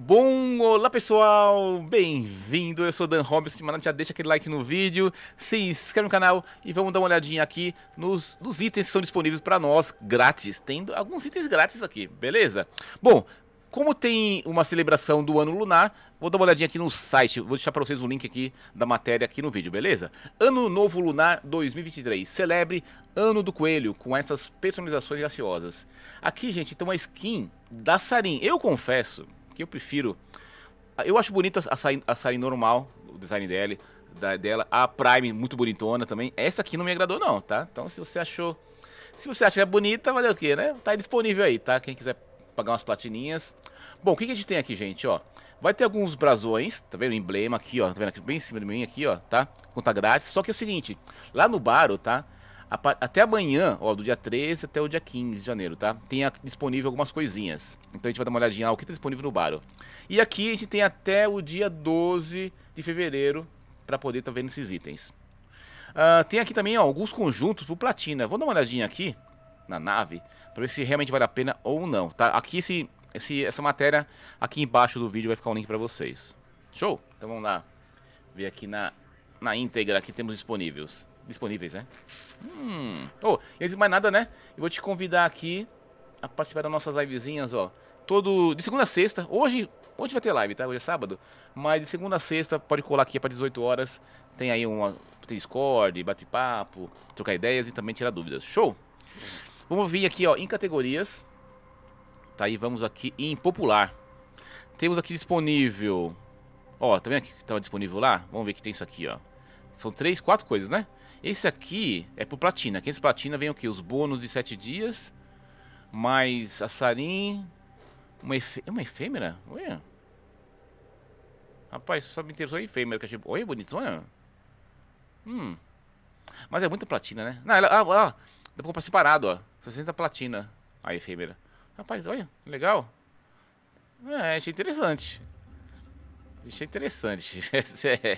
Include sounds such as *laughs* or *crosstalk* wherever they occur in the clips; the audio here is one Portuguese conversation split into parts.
Bom, olá pessoal, bem-vindo, eu sou Dan Robson, mas não já deixa aquele like no vídeo, se inscreve no canal e vamos dar uma olhadinha aqui nos, nos itens que são disponíveis para nós, grátis, tem alguns itens grátis aqui, beleza? Bom, como tem uma celebração do ano lunar, vou dar uma olhadinha aqui no site, vou deixar para vocês o link aqui da matéria aqui no vídeo, beleza? Ano Novo Lunar 2023, celebre Ano do Coelho com essas personalizações graciosas. Aqui, gente, tem uma skin da Sarin, eu confesso eu prefiro. Eu acho bonita a sair a sair normal, o design dela, da, dela. A Prime, muito bonitona também. Essa aqui não me agradou, não, tá? Então, se você achou. Se você acha que é bonita, valeu o quê, né? Tá aí disponível aí, tá? Quem quiser pagar umas platininhas. Bom, o que, que a gente tem aqui, gente, ó? Vai ter alguns brasões, tá vendo? O emblema aqui, ó. Tá vendo aqui bem em cima de mim aqui, ó, tá? Conta grátis. Só que é o seguinte, lá no baro, tá? até amanhã, ó, do dia 13 até o dia 15 de janeiro, tá? Tem a, disponível algumas coisinhas. Então a gente vai dar uma olhadinha lá, o que tá disponível no Baro. E aqui a gente tem até o dia 12 de fevereiro para poder estar tá vendo esses itens. Uh, tem aqui também ó, alguns conjuntos pro Platina. Vamos dar uma olhadinha aqui na nave para ver se realmente vale a pena ou não, tá? Aqui esse, esse, essa matéria, aqui embaixo do vídeo vai ficar um link para vocês. Show? Então vamos lá ver aqui na, na íntegra que temos disponíveis disponíveis, né? Hum. Oh, e antes de mais nada, né? Eu vou te convidar aqui a participar das nossas livezinhas, ó. Todo. De segunda a sexta. Hoje. Hoje vai ter live, tá? Hoje é sábado. Mas de segunda a sexta, pode colar aqui para 18 horas. Tem aí uma. Tem Discord, bate-papo, trocar ideias e também tirar dúvidas. Show? Vamos vir aqui, ó, em categorias. Tá aí, vamos aqui em popular. Temos aqui disponível. Ó, tá vendo que tava tá disponível lá? Vamos ver que tem isso aqui, ó. São três, quatro coisas, né? Esse aqui é pro platina. quem é esse platina vem o que? Os bônus de 7 dias. Mais assarim. Uma, é uma efêmera? Olha. Rapaz, só me interessou a efêmera. Que achei... Olha, bonitona. Hum. Mas é muita platina, né? Não, ela... Ah, ah, dá pra comprar separado, ó. 60 platina. A efêmera. Rapaz, olha. Legal. É, achei interessante. Isso é interessante. *laughs*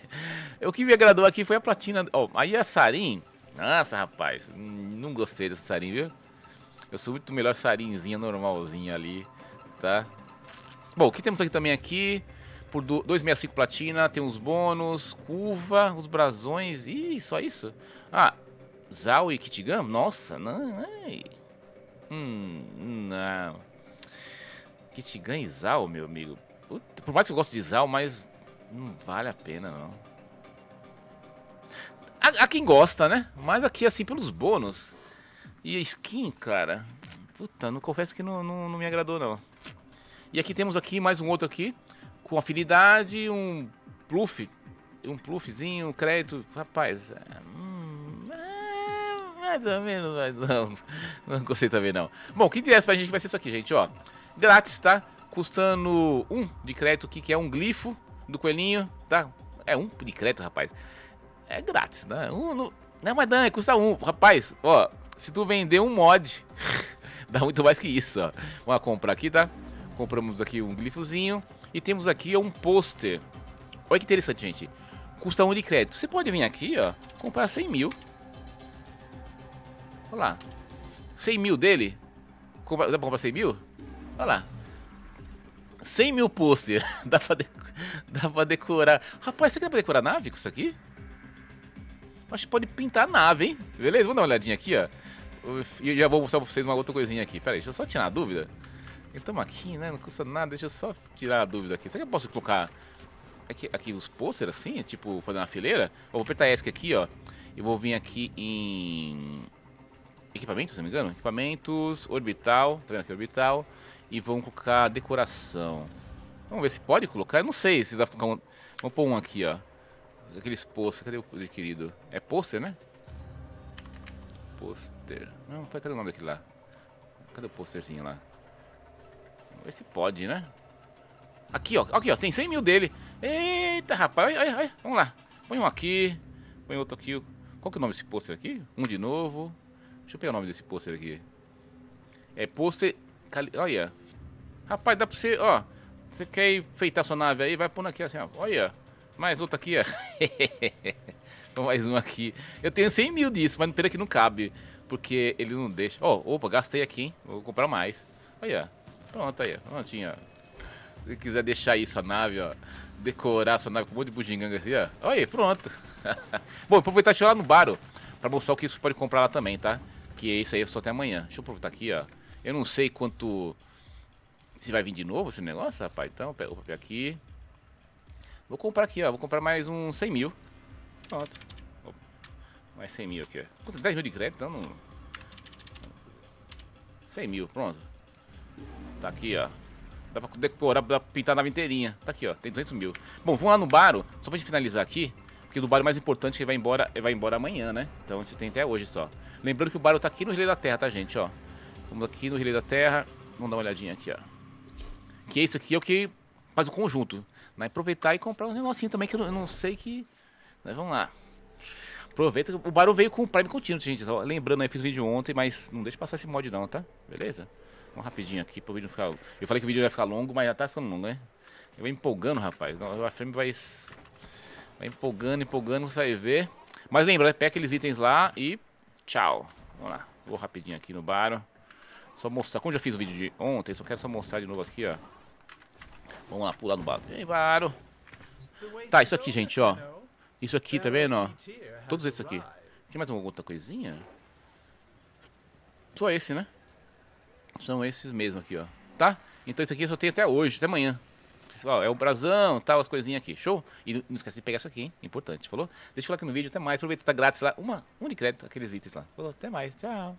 É. o que me agradou aqui foi a platina. Ó, oh, aí a Sarin. Nossa, rapaz. Não gostei dessa Sarin, viu? Eu sou muito melhor Sarinzinha normalzinha ali, tá? Bom, o que temos aqui também aqui? Por 265 platina, tem uns bônus, curva, os brasões. Ih, só isso? Ah, Zao e Kitigam? Nossa, não. Ai. Hum, não. Kitigan e Zao, meu amigo. Puta, por mais que eu goste de Zal, mas não vale a pena, não. A, quem gosta, né? Mas aqui, assim, pelos bônus. E a skin, cara... Puta, não confesso que não, não, não me agradou, não. E aqui temos aqui mais um outro aqui. Com afinidade, um pluff. Um pluffzinho, um crédito. Rapaz, é, hum, é, mais ou menos, mas não. Não gostei também, não. Bom, o que interessa pra gente vai ser isso aqui, gente, ó. Grátis, tá? custando um de crédito aqui, que é um glifo do coelhinho, tá? É um de crédito, rapaz. É grátis, né? Um, não, não, mas não, custa um. Rapaz, ó, se tu vender um mod, *laughs* dá muito mais que isso, ó. Vamos comprar aqui, tá? Compramos aqui um glifozinho e temos aqui um pôster. Olha que interessante, gente. Custa um de crédito. Você pode vir aqui, ó, comprar 100 mil. Olha lá. 100 mil dele? dá pra comprar 100 mil? Olha lá. 100 mil pôster. *laughs* Dá, pra de... Dá pra decorar. Rapaz, você quer decorar nave com isso aqui? Acho que pode pintar a nave, hein? Beleza? Vamos dar uma olhadinha aqui, ó. E já vou mostrar pra vocês uma outra coisinha aqui. Pera aí, deixa eu só tirar a dúvida. Estamos aqui, né? Não custa nada. Deixa eu só tirar a dúvida aqui. Será que eu posso colocar aqui, aqui os pôster assim? Tipo, fazer uma fileira? vou apertar ESC aqui, ó. E vou vir aqui em... Equipamentos, se não me engano. Equipamentos, orbital. Tá vendo aqui, orbital. E vamos colocar decoração. Vamos ver se pode colocar. Eu não sei se dá pra colocar um... Vamos pôr um aqui, ó. Aqueles pôster. Cadê o adquirido? É pôster, né? Pôster. Não, cadê o nome daquele lá? Cadê o pôsterzinho lá? Vamos ver se pode, né? Aqui, ó. Aqui, ó. Tem 100 mil dele. Eita, rapaz. Olha, olha. Vamos lá. Põe um aqui. Põe outro aqui. Qual que é o nome desse pôster aqui? Um de novo. Deixa eu pegar o nome desse pôster aqui. É pôster... Olha. Rapaz, dá pra você, ó. Você quer enfeitar sua nave aí? Vai pondo aqui assim, ó. Olha, mais outra aqui, ó. *laughs* mais um aqui. Eu tenho 100 mil disso, mas pena que não cabe. Porque ele não deixa. Ó, oh, opa, gastei aqui, hein. Vou comprar mais. Olha, pronto aí, prontinho, ó. Se quiser deixar isso a nave, ó. Decorar sua nave com um monte de bugiganga aqui, ó. Olha pronto. *laughs* Bom, aproveitar e tirar no baro Pra mostrar o que você pode comprar lá também, tá? Que isso aí é só até amanhã. Deixa eu aproveitar aqui, ó. Eu não sei quanto você vai vir de novo esse negócio, rapaz? Então, pega aqui. Vou comprar aqui, ó. Vou comprar mais uns 100 mil. Pronto. Opa. Mais 100 mil aqui, ó. Puta, 10 mil de crédito, então não... 100 mil, pronto. Tá aqui, ó. Dá pra decorar, dá pra pintar a nave inteirinha. Tá aqui, ó. Tem 200 mil. Bom, vamos lá no baro. Só pra gente finalizar aqui. Porque o baro é mais importante é que ele vai embora, ele é, vai embora amanhã, né? Então você tem até hoje só. Lembrando que o baro tá aqui no Relé da Terra, tá, gente? Ó. Vamos aqui no Relé da Terra. Vamos dar uma olhadinha aqui, ó. Que isso aqui é o que faz o conjunto. Né? Aproveitar e comprar um negocinho também, que eu não sei que. Né? Vamos lá. Aproveita. O Barão veio com o Prime Continuous, gente. Lembrando eu fiz vídeo ontem, mas não deixa passar esse mod não, tá? Beleza? Vamos rapidinho aqui para o vídeo não ficar. Eu falei que o vídeo ia ficar longo, mas já tá ficando longo, né? Eu vou empolgando, rapaz. A frame vai. Vai empolgando, empolgando, você vai ver. Mas lembrando, né? pega aqueles itens lá e. Tchau. Vamos lá. Vou rapidinho aqui no Barão. Só mostrar. Como já fiz o vídeo de ontem, só quero só mostrar de novo aqui, ó. Vamos lá, pular no barco. Ei, Baro. Tá, isso aqui, gente, ó. Isso aqui, tá vendo, ó? Todos esses aqui. Tem mais alguma outra coisinha? Só esse, né? São esses mesmo aqui, ó. Tá? Então isso aqui eu só tenho até hoje, até amanhã. Ó, é o brasão, tal, as coisinhas aqui. Show? E não esquece de pegar isso aqui, hein? Importante, falou? Deixa eu like no vídeo, até mais. Aproveita, tá grátis lá. Uma, um de crédito, aqueles itens lá. Falou, até mais. Tchau.